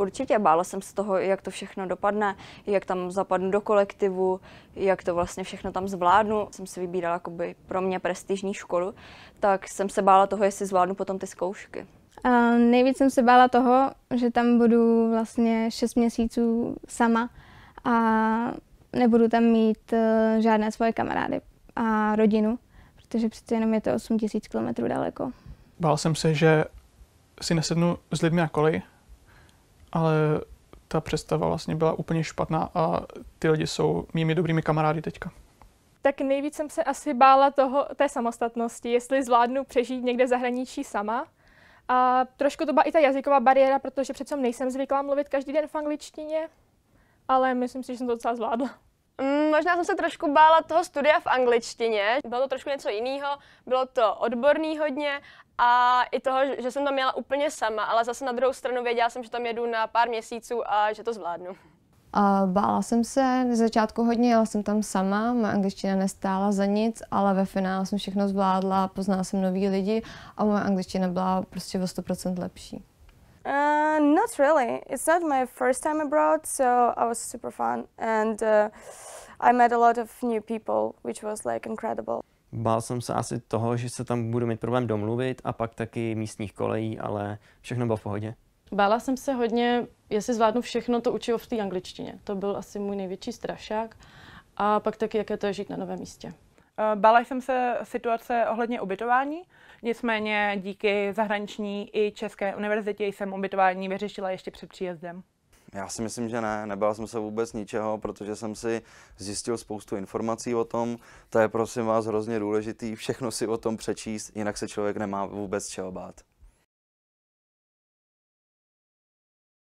Určitě, bála jsem se toho, jak to všechno dopadne, jak tam zapadnu do kolektivu, jak to vlastně všechno tam zvládnu. Jsem si vybírala jakoby pro mě prestižní školu, tak jsem se bála toho, jestli zvládnu potom ty zkoušky. A nejvíc jsem se bála toho, že tam budu vlastně 6 měsíců sama a nebudu tam mít e, žádné svoje kamarády a rodinu, protože přece jenom je to 8 tisíc kilometrů daleko. Bál jsem se, že si nesednu s lidmi na koli ale ta představa vlastně byla úplně špatná a ty lidi jsou mými dobrými kamarády teďka. Tak nejvíc jsem se asi bála toho, té samostatnosti, jestli zvládnu přežít někde v zahraničí sama. A trošku to byla i ta jazyková bariéra, protože přece nejsem zvyklá mluvit každý den v angličtině, ale myslím si, že jsem to docela zvládla. Mm, možná jsem se trošku bála toho studia v angličtině. Bylo to trošku něco jiného, bylo to odborný hodně a i toho, že jsem tam měla úplně sama, ale zase na druhou stranu věděla jsem, že tam jedu na pár měsíců a že to zvládnu. A bála jsem se na začátku hodně, jela jsem tam sama, moje angličtina nestála za nic, ale ve finále jsem všechno zvládla, poznala jsem nový lidi a moje angličtina byla prostě o 100% lepší. Uh, not really. It's not my first time abroad, so I was super fun and uh, I met a lot of new people, which was like incredible. Bál jsem se asi toho, že se tam budu mít problém domluvit a pak taky místních kolejí, ale všechno bylo v pohodě. Bála jsem se hodně, jestli zvládnu všechno to učivo v té angličtině. To byl asi můj největší strašák. A pak taky, jaké to je žít na novém místě. Eh, bála jsem se situace ohledně ubytování, nicméně díky zahraniční i české univerzitě jsem ubytování vyřešila ještě před příjezdem. Já si myslím, že ne, nebál jsem se vůbec ničeho, protože jsem si zjistil spoustu informací o tom, to je prosím vás hrozně důležitý, všechno si o tom přečíst, jinak se člověk nemá vůbec čeho bát.